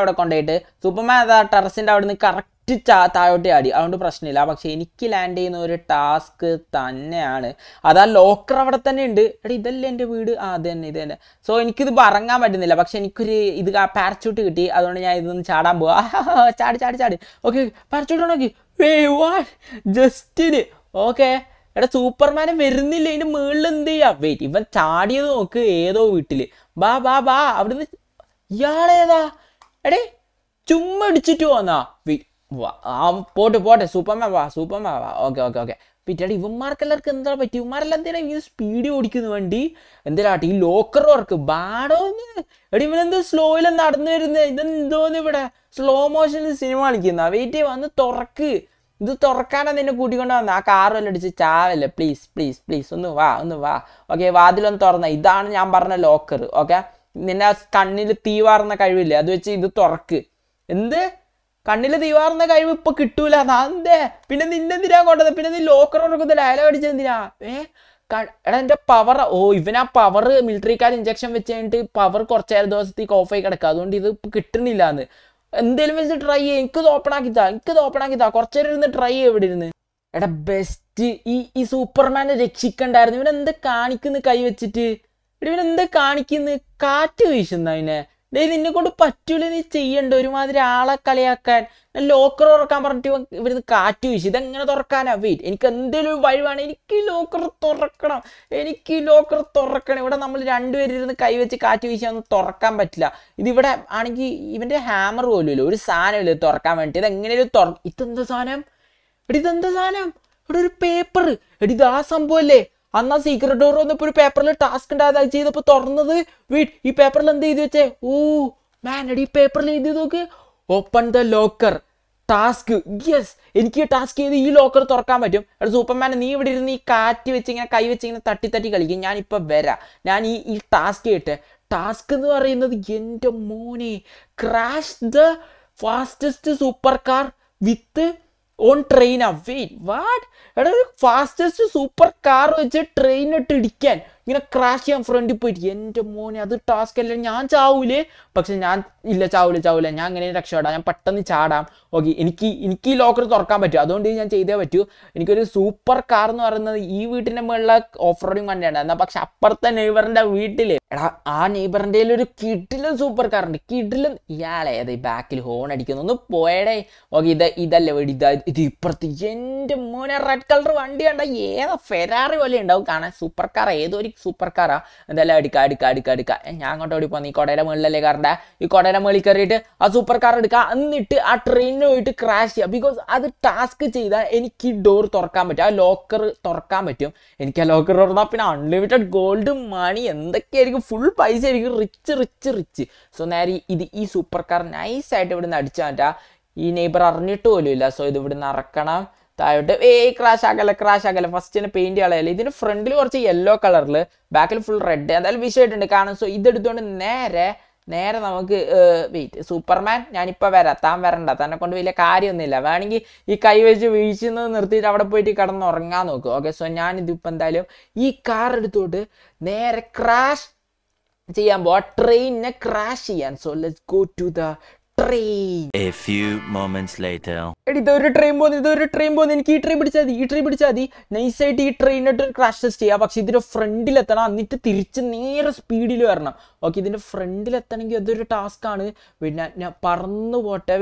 A: അവിടെ കൊണ്ടുപോയിട്ട് സൂപ്പർമാൻ അതാ ടെറസിന്റെ അവിടെ നിന്ന് കറക്റ്റ് ജസ്റ്റ് താഴോട്ട് ചാടി അതുകൊണ്ട് പ്രശ്നമില്ല പക്ഷെ എനിക്ക് ലാൻഡ് ചെയ്യുന്ന ഒരു ടാസ്ക് തന്നെയാണ് അതാ ലോക്കർ അവിടെ തന്നെ ഉണ്ട് എടാ ഇതല്ലേ എൻ്റെ വീട് ആ അത് തന്നെ ഇത് തന്നെ സോ എനിക്കിത് പറങ്ങാൻ പറ്റുന്നില്ല പക്ഷെ എനിക്കൊരു ഇത് പാരച്ചൂട്ട് കിട്ടി അതുകൊണ്ട് ഞാൻ ഇതൊന്ന് ചാടാൻ പോവാ ചാടി ചാടി ചാടി ഓക്കെ പാരച്ചൂട്ട് നോക്കി വേ വാട്ട് ജസ്റ്റിന് ഓക്കെ എടാ സൂപ്പർമാനെ വരുന്നില്ല ഇതിന് മുകളിൽ എന്ത് ചെയ്യാം വെയിറ്റ് ഇവൻ ചാടിയത് നോക്ക് ഏതോ വീട്ടിൽ ബാ ബാ ബാ അവിടുന്ന് ഇയാളേതാ എടേ ചുമ്മടിച്ചിട്ട് പോന്നാ വെയിറ്റ് പോട്ട് പോട്ടെ സൂപ്പർമാൻ വാ സൂപ്പർമാൻ വാ ഓക്കെ ഓക്കെ ഓക്കെ ഇവന്മാർക്ക് എല്ലാവർക്കും എന്താ പറ്റി ഇവന്മാരെല്ലാം ഇങ്ങനെ സ്പീഡ് ഓടിക്കുന്ന വണ്ടി എന്തിനാട്ടെ ഈ ലോക്കർ ഓർക്ക് ബാടോന്ന് എടി ഇവനെന്ത് സ്ലോയിൽ നടന്നു വരുന്നത് ഇതെന്തോന്ന് ഇവിടെ സ്ലോ മോഷനിൽ സിനിമ കാണിക്കുന്ന വെയിറ്റ് വന്ന് തുറക്ക് ഇത് തുറക്കാനാണ് നിന്നെ കൂട്ടിക്കൊണ്ട് വന്നത് ആ വല്ല അടിച്ച് ചാവല്ലേ പ്ലീസ് പ്ലീസ് പ്ലീസ് ഒന്ന് വാ ഒന്ന് വാ ഓക്കെ വാതിലൊന്ന് തുറന്ന ഇതാണ് ഞാൻ പറഞ്ഞ ലോക്കർ ഓക്കെ നിന്നെ കണ്ണിൽ തീ വാർന്ന കഴിവില്ലേ അത് വെച്ച് ഇത് തുറക്ക് എന്ത് കണ്ണില് തീവാറുന്ന കഴിവ് ഇപ്പൊ കിട്ടൂല അതെന്തേ പിന്നെ നിന്നെന്തിനാ കൊണ്ടത് പിന്നെ നീ ലോക്കർ ഉറക്കുന്ന അയല പഠിച്ചെന്തിനാ ഏ എടാ എന്റെ പവർ ഓ ഇവനാ പവർ മിലിറ്ററിക്കാർ ഇഞ്ചക്ഷൻ വെച്ച് കഴിഞ്ഞിട്ട് പവർ കുറച്ചേരം ദിവസത്തേക്ക് ആയി കിടക്കുക അതുകൊണ്ട് ഇത് കിട്ടുന്നില്ല എന്ന് എന്തേലും വെച്ച് ട്രൈ എനിക്ക് ഇത് ഓപ്പൺ താ എനിക്കത് ഓപ്പൺ ആക്കിത്താ കുറച്ചേരം ഇരുന്ന് ട്രൈ ചെയ്യും ഇവിടെ ഇരുന്ന് എടാ ബെസ്റ്റ് ഈ ഈ സൂപ്പർമാനെ രക്ഷിക്കണ്ടായിരുന്നു ഇവൻ എന്ത് കാണിക്കുന്നു കൈ വെച്ചിട്ട് ഇവൻ എന്ത് കാണിക്കുന്നു കാറ്റ് വീശുന്ന അതിനെ ഡേ നിന്നെ കൊണ്ട് പറ്റൂല നീ ചെയ്യണ്ട ഒരുമാതിരി ആളെ കളിയാക്കാൻ ലോക്കർ തുറക്കാൻ പറഞ്ഞിട്ട് ഇവിടുന്ന് കാറ്റ് വീശി ഇതെങ്ങനെ തുറക്കാനാ വെയിറ്റ് എനിക്ക് എന്തെങ്കിലും ഒരു വഴി വേണം എനിക്ക് ലോക്കർ തുറക്കണം എനിക്ക് ലോക്കർ തുറക്കണം ഇവിടെ നമ്മൾ ഇരുന്ന് കൈവച്ച് കാറ്റ് ഒന്നും തുറക്കാൻ പറ്റില്ല ഇതിവിടെ ആണെങ്കിൽ ഇവൻ്റെ ഹാമർ പോലും ഇല്ല ഒരു സാധനമില്ല തുറക്കാൻ വേണ്ടി ഇതെങ്ങനെയൊരു തുറ ഇതെന്താ സാധനം എടി ഇതെന്താ സാധനം ഇവിടെ ഒരു പേപ്പർ എടി ഇത് ആ അല്ലേ അന്ന് ആ സീക്രട്ട് ഡോർ വന്നപ്പോൾ ഒരു പേപ്പറിൽ ടാസ്ക് ഉണ്ടായത് ചെയ്തപ്പോൾ തുറന്നത് വീട്ട് ഈ പേപ്പറിൽ എന്ത് ചെയ്തു വെച്ചേ ഓ മാൻ പേപ്പറിൽ എഴുതി നോക്ക് open the locker task yes എനിക്ക് ടാസ്ക് ചെയ്ത് ഈ ലോക്കർ തുറക്കാൻ പറ്റും എടാ സൂപ്പർമാൻ നീ ഇവിടെ ഇരുന്ന് ഈ കാറ്റ് വെച്ച് ഇങ്ങനെ കൈ വെച്ച് ഇങ്ങനെ തട്ടി തട്ടി കളിക്കും ഞാനിപ്പോൾ വരാം ഞാൻ ഈ ഈ ടാസ്ക് ചെയ്യട്ടെ ടാസ്ക് എന്ന് പറയുന്നത് എൻ്റെ മോനെ crash the fastest super car with on train again what എടാ ഫാസ്റ്റസ്റ്റ് സൂപ്പർ കാർ വെച്ച് ട്രെയിനിട്ട് ഇടിക്കാൻ ഇങ്ങനെ ക്രാഷ് ചെയ്യാൻ ഫ്രണ്ടിൽ പോയിട്ട് എൻ്റെ മോനെ അത് ടാസ്ക് അല്ല ഞാൻ ചാവൂലേ പക്ഷെ ഞാൻ ഇല്ല ചാവൂല ചാവൂല ഞാൻ അങ്ങനെ രക്ഷപ്പെടാം ഞാൻ പെട്ടെന്ന് ചാടാം ഓക്കെ എനിക്ക് എനിക്ക് ഈ ലോക്കർ തുറക്കാൻ പറ്റും അതുകൊണ്ട് ഞാൻ ചെയ്തേ പറ്റൂ എനിക്കൊരു സൂപ്പർ കാർ എന്ന് പറയുന്നത് ഈ വീട്ടിൻ്റെ മുകളിലെ ഓഫ് റോഡിങ് വണ്ടിയാണ് എന്നാൽ പക്ഷെ അപ്പുറത്തെ നെയ്ബറിൻ്റെ വീട്ടിൽ എടാ ആ നെയ്ബറിൻ്റെ ഒരു കിഡിലും സൂപ്പർ കാർ ഉണ്ട് കിഡിലും ഇയാളെ അത് ബാക്കിൽ ഹോൺ അടിക്കുന്നു ഒന്ന് പോയടേ ഓക്കെ ഇത് ഇതല്ലേ വേടി ഇതാ ഇത് ഇപ്പുറത്ത് എൻ്റെ മോനെ റെഡ് കളർ വണ്ടി കണ്ട ഏതാ ഫെരാറി പോലെ ഉണ്ടാവും കാണാൻ സൂപ്പർ കാർ ഏതൊരു സൂപ്പർ കാറാ എന്തായാലും എടുക്കുക എടുക്കുക എടുക്കുക എടുക്കുക ഞാൻ അങ്ങോട്ട് ഓടി പോകാം ഈ കൊടയുടെ മുകളിലല്ലേ കയറണ്ടേ ഈ കൊടയുടെ മുകളിൽ കയറിയിട്ട് ആ സൂപ്പർ കാർ എടുക്കുക എന്നിട്ട് ആ ട്രെയിനിന് പോയിട്ട് ക്രാഷ് ചെയ്യുക ബിക്കോസ് അത് ടാസ്ക് ചെയ്താൽ എനിക്ക് ഈ ഡോർ തുറക്കാൻ പറ്റും ആ ലോക്കർ തുറക്കാൻ പറ്റും എനിക്ക് ആ ലോക്കർ തുറന്നാൽ പിന്നെ അൺലിമിറ്റഡ് ഗോൾഡ് മണി എന്തൊക്കെയായിരിക്കും ഫുൾ പൈസ ആയിരിക്കും റിച്ച് റിച്ച് റിച്ച് സോ നേരെ ഇത് ഈ സൂപ്പർ കാർ നൈസായിട്ട് ഇവിടുന്ന് അടിച്ചാൽ ഈ നെയ്ബർ അറിഞ്ഞിട്ട് പോലും ഇല്ല സോ ഇത് ഇവിടുന്ന് അറക്കണം താഴോട്ട് ഏ ക്രാഷ് ആകല ക്രാഷ് ആകല തന്നെ പെയിന്റ് കളയല്ല ഇതിന് ഫ്രണ്ടിൽ കുറച്ച് യെല്ലോ കളറിൽ ബാക്കിൽ ഫുൾ റെഡ് എന്തായാലും വിഷയമായിട്ടുണ്ട് കാരണം സോ ഇതെടുത്തുകൊണ്ട് നേരെ നേരെ നമുക്ക് വെയിറ്റ് സൂപ്പർമാൻ ഞാനിപ്പോൾ വരാം താൻ വരണ്ട തന്നെ കൊണ്ട് വലിയ കാര്യമൊന്നുമില്ല വേണമെങ്കിൽ ഈ കൈ വെച്ച് വീഴ്ചന്ന് നിർത്തിയിട്ട് അവിടെ പോയിട്ട് കിടന്ന് ഉറങ്ങാൻ നോക്കും ഓക്കെ സോ ഞാനിതിപ്പോൾ എന്തായാലും ഈ കാർ എടുത്തോട്ട് നേരെ ക്രാഷ് ചെയ്യാൻ പോവാ ട്രെയിനിനെ ക്രാഷ് ചെയ്യാൻ so let's go to the A few moments later. എടി ഇതൊരു ട്രെയിൻ പോകുന്നു ഇതൊരു ട്രെയിൻ പോകുന്നു എനിക്ക് ഈ ട്രെയിൻ പിടിച്ചാൽ മതി ഈ ട്രെയിൻ പിടിച്ചാൽ മതി നൈസായിട്ട് ഈ ട്രെയിനായിട്ട് ഒരു ക്രാഷ് ടെസ്റ്റ് ചെയ്യാം പക്ഷെ ഇതിൻ്റെ ഫ്രണ്ടിലെത്തണം എന്നിട്ട് തിരിച്ച് നേരെ സ്പീഡിൽ വരണം ഓക്കെ ഇതിൻ്റെ ഫ്രണ്ടിലെത്തണമെങ്കിൽ അതൊരു ടാസ്ക്കാണ് പിന്നെ ഞാൻ പറന്നു പോട്ടെ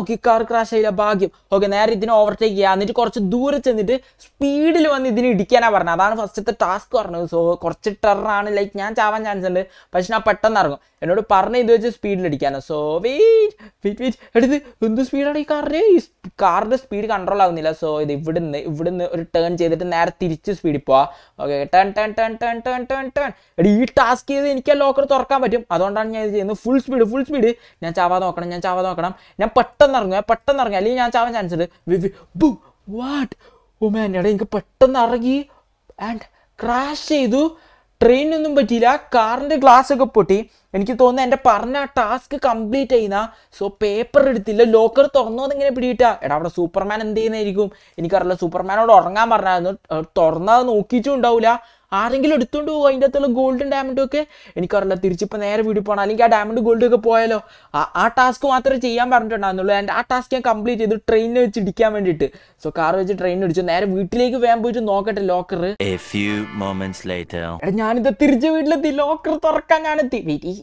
A: ഓക്കെ കാർ ക്രാഷ് ആയില്ല ഭാഗ്യം ഓക്കെ നേരെ ഇതിനെ ഓവർടേക്ക് ചെയ്യുക എന്നിട്ട് കുറച്ച് ദൂരെ ചെന്നിട്ട് സ്പീഡിൽ വന്ന് ഇതിനെ ഇടിക്കാനാണ് പറഞ്ഞത് അതാണ് ഫസ്റ്റത്തെ ടാസ്ക് പറഞ്ഞത് സോ കുറച്ച് ടെററാണ് ലൈക്ക് ഞാൻ ചാവാൻ ചാൻസ് ഉണ്ട് പക്ഷെ ഞാൻ പെട്ടെന്ന് ഇറങ്ങും എന്നോട് പറഞ്ഞ ഇത് വെച്ച് സ്പീഡിലടിക്കാനോ സോ വെയിറ്റ് വെയിറ്റ് വെയിറ്റ് എടുത്ത് എന്ത് സ്പീഡാണ് ഈ കാറിന് ഈ കാറിൻ്റെ സ്പീഡ് കൺട്രോൾ ആകുന്നില്ല സോ ഇത് ഇവിടുന്ന് ഇവിടുന്ന് ഒരു ടേൺ ചെയ്തിട്ട് നേരെ തിരിച്ച് സ്പീഡിൽ പോവാം okay turn turn turn turn turn turn turn എടി ഈ ടാസ്ക് ചെയ്ത് എനിക്ക് ആ ലോക്കർ തുറക്കാൻ പറ്റും അതുകൊണ്ടാണ് ഞാൻ ഇത് ചെയ്യുന്നത് ഫുൾ സ്പീഡ് ഫുൾ സ്പീഡ് ഞാൻ ചാവാ നോക്കണം ഞാൻ ചാവാ നോക്കണം ഞാൻ പെട്ടെന്ന് ഞാൻ പെട്ടെന്ന് ഇറങ്ങി അല്ലെങ്കിൽ ഞാൻ ചാവാൻ ചാൻസ് ഉണ്ട് വാട്ട് ഓ മാൻ എടാ എനിക്ക് പെട്ടെന്ന് ഇറങ്ങി ആൻഡ് ക്രാഷ് ചെയ്തു ട്രെയിനൊന്നും പറ്റിയില്ല കാറിൻ്റെ ഗ്ലാസ് ഒക്കെ പൊട്ടി എനിക്ക് തോന്നുന്നു എൻ്റെ പറഞ്ഞ ടാസ്ക് കംപ്ലീറ്റ് ചെയ്യുന്ന സോ പേപ്പർ എടുത്തില്ല ലോക്കർ തുറന്നോ എങ്ങനെ പിടിയിട്ടാ എടാ അവിടെ സൂപ്പർമാൻ എന്ത് ചെയ്യുന്നതായിരിക്കും എനിക്കറിയില്ല സൂപ്പർമാനോട് ഉറങ്ങാൻ പറഞ്ഞായിരുന്നു തുറന്നത് നോക്കിയിട്ടും ഉണ്ടാവില്ല ആരെങ്കിലും എടുത്തുകൊണ്ട് പോകുമോ അതിൻ്റെ അകത്തുള്ള ഗോൾഡും ഡയമണ്ടും ഒക്കെ എനിക്കറിയില്ല തിരിച്ചിപ്പോൾ നേരെ വീട്ടിൽ പോകണം അല്ലെങ്കിൽ ആ ഡയമണ്ട് ഗോൾഡ് ഒക്കെ പോയാലോ ആ ടാസ്ക് മാത്രമേ ചെയ്യാൻ പറഞ്ഞിട്ടുണ്ടായിരുന്നുള്ളൂ ആൻഡ് ആ ടാസ്ക് ഞാൻ കംപ്ലീറ്റ് ചെയ്ത് ട്രെയിനിൽ വെച്ച് ഇടിക്കാൻ വേണ്ടിയിട്ട് സോ കാർ വെച്ച് ട്രെയിൻ ഇടിച്ചു നേരെ വീട്ടിലേക്ക് വേഗം പോയിട്ട് നോക്കട്ടെ ലോക്കർ ഞാനിത് തിരിച്ച് വീട്ടിലെത്തി ലോക്കർ തുറക്കാൻ ഞാനെത്തി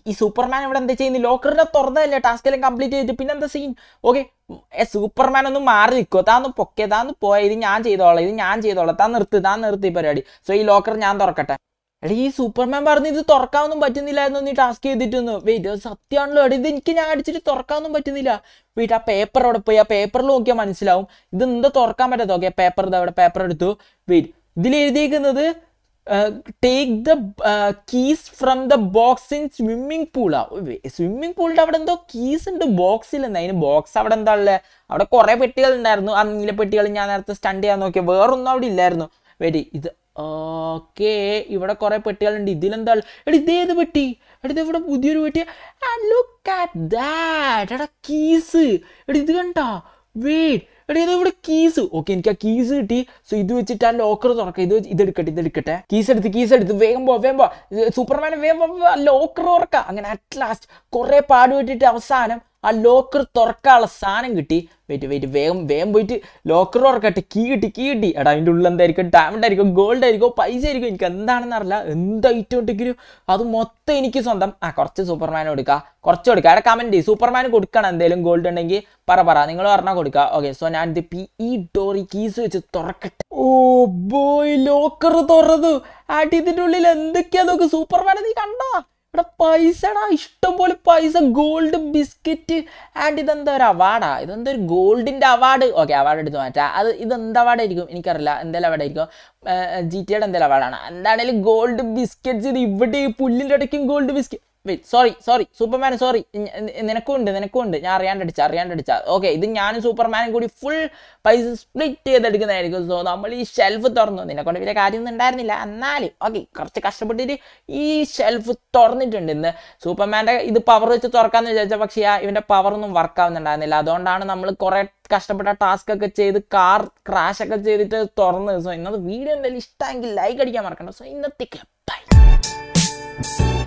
A: ഈ സൂപ്പർമാൻ ഇവിടെ എന്താ ചെയ്യുന്നത് ലോക്കറിനെ തുറന്നതല്ലേ ടാസ്ക് എല്ലാം കംപ്ലീറ്റ് ചെയ്തിട്ട് പിന്നെന്താ സീൻ ഓക്കെ സൂപ്പർമാൻ ഒന്ന് മാറി നിൽക്കുമോ താന്ന് പൊക്കെ താന്ന് പോയ ഇത് ഞാൻ ചെയ്തോളാം ഇത് ഞാൻ ചെയ്തോളാം താൻ നിർത്തി താൻ നിർത്തി പരിപാടി സോ ഈ ലോക്കർ ഞാൻ തുറക്കട്ടെ എടി ഈ സൂപ്പർമാൻ പറഞ്ഞു ഇത് തുറക്കാനൊന്നും പറ്റുന്നില്ലായിരുന്നു നീ ടാസ്ക് ചെയ്തിട്ടൊന്നും വെയിറ്റ് സത്യമാണല്ലോ എടി ഇത് എനിക്ക് ഞാൻ അടിച്ചിട്ട് തുറക്കാനൊന്നും പറ്റുന്നില്ല വെയിറ്റ് ആ പേപ്പർ അവിടെ പോയി ആ പേപ്പറിൽ നോക്കിയാൽ മനസ്സിലാവും ഇത് എന്താ തുറക്കാൻ പറ്റാത്ത ഓക്കെ പേപ്പർ അവിടെ പേപ്പർ എടുത്തു വെയിറ്റ് ഇതിൽ എഴുതിയിരിക്കുന്നത് take the keys from the box in swimming പൂളാ സ്വിമ്മിംഗ് പൂളിൻ്റെ അവിടെ എന്തോ കീസ് ഉണ്ട് ബോക്സിൽ എന്താ അതിന് ബോക്സ് അവിടെ എന്താ ഉള്ളത് അവിടെ കുറേ പെട്ടികൾ ഉണ്ടായിരുന്നു ആ നീല പെട്ടികൾ ഞാൻ നേരത്തെ സ്റ്റണ്ട് ചെയ്യാൻ നോക്കിയാൽ വേറൊന്നും അവിടെ ഇല്ലായിരുന്നു വെരി ഇത് ഓക്കെ ഇവിടെ കുറേ പെട്ടികളുണ്ട് ഇതിലെന്താ എടി ഇതേത് പെട്ടി എടി ഇത് ഇവിടെ പുതിയൊരു പെട്ടി ലുക്ക് അറ്റ് ദാറ്റ് കീസ് എടി ഇത് കണ്ട വെയിറ്റ് എടി ഇത് ഇവിടെ കീസ് ഓക്കെ എനിക്ക് ആ കീസ് കിട്ടി സോ ഇത് വെച്ചിട്ട് ആ ലോക്കർ തുറക്കാം ഇത് ഇത് എടുക്കട്ടെ ഇത് എടുക്കട്ടെ കീസ് എടുത്ത് കീസ് എടുത്ത് വേഗം വേഗം വേമ്പോ സൂപ്പർമാൻ വേമ്പോ ലോക്കർ തുറക്കാം അങ്ങനെ അറ്റ് ലാസ്റ്റ് കുറേ പാടുപെട്ടിട്ട് അവസാനം ആ ലോക്കർ തുറക്കാനുള്ള സാധനം കിട്ടി വെയിറ്റ് വെയിറ്റ് വേഗം വേഗം പോയിട്ട് ലോക്കർ തുറക്കട്ടെ കീ കിട്ടി കീ കിട്ടി എടാ അതിൻ്റെ ഉള്ളിൽ എന്തായിരിക്കും ഡയമണ്ട് ആയിരിക്കും ഗോൾഡ് ആയിരിക്കും പൈസ ആയിരിക്കും എനിക്ക് എന്താണെന്ന് അറിയില്ല എന്ത് ഐറ്റം ഉണ്ടെങ്കിലും അത് മൊത്തം എനിക്ക് സ്വന്തം ആ കുറച്ച് സൂപ്പർമാൻ കൊടുക്കുക കുറച്ച് കൊടുക്കുക അവിടെ കമൻറ്റ് ചെയ്യും സൂപ്പർമാൻ കൊടുക്കണം എന്തെങ്കിലും ഗോൾഡ് ഉണ്ടെങ്കിൽ പറ പറ നിങ്ങൾ പറഞ്ഞാൽ കൊടുക്കുക ഓക്കെ സോ ഞാൻ ഇത് പി ഈ ഡോറി കീസ് വെച്ച് തുറക്കട്ടെ ഓ ബോയ് ലോക്കർ തുറന്നു ആട്ടി ഇതിൻ്റെ ഉള്ളിൽ എന്തൊക്കെയാ നോക്ക് സൂപ്പർമാൻ നീ കണ്ടോ ഇവിടെ പൈസടാ ഇഷ്ടംപോലെ പൈസ ഗോൾഡ് ബിസ്ക്കറ്റ് ആൻഡ് ഇതെന്താ ഒരു അവാർഡാ ഇതെന്താ ഒരു ഗോൾഡിൻ്റെ അവാർഡ് ഓക്കെ അവാർഡ് എടുത്ത് മാറ്റാം അത് ഇതെന്ത് അവാർഡായിരിക്കും എനിക്കറിയില്ല എന്തെങ്കിലും അവാർഡായിരിക്കും ജി ടി എയുടെ എന്തെങ്കിലും അവാർഡാണ് എന്താണേലും ഗോൾഡ് ബിസ്ക്കറ്റ്സ് ഇത് ഇവിടെ പുല്ലിൻ്റെ ഇടയ്ക്കും gold biscuit wait sorry sorry Superman sorry നിനക്കും ഉണ്ട് നിനക്കും ഉണ്ട് ഞാൻ അറിയാണ്ട് അടിച്ച അറിയാണ്ട് അടിച്ച ഓക്കെ ഇത് ഞാനും സൂപ്പർമാനും കൂടി ഫുൾ പൈസ സ്പ്ലിറ്റ് ചെയ്തെടുക്കുന്നതായിരിക്കും സോ നമ്മൾ ഈ ഷെൽഫ് തുറന്നു നിനക്കൊണ്ട് വലിയ കാര്യമൊന്നും ഉണ്ടായിരുന്നില്ല എന്നാലും ഓക്കെ കുറച്ച് കഷ്ടപ്പെട്ടിട്ട് ഈ ഷെൽഫ് തുറന്നിട്ടുണ്ട് ഇന്ന് സൂപ്പർമാൻ്റെ ഇത് പവർ വെച്ച് തുറക്കാമെന്ന് വിചാരിച്ചാൽ പക്ഷേ ആ ഇവൻ്റെ പവറൊന്നും വർക്ക് അതുകൊണ്ടാണ് നമ്മൾ കുറേ കഷ്ടപ്പെട്ട ടാസ്ക് ഒക്കെ ചെയ്ത് കാർ ക്രാഷ് ഒക്കെ ചെയ്തിട്ട് തുറന്നത് സോ ഇന്നത്തെ വീഡിയോ എന്തായാലും ഇഷ്ടമെങ്കിൽ ലൈക്ക് അടിക്കാൻ മറക്കണ്ട സോ ഇന്നത്തേക്ക് ബൈ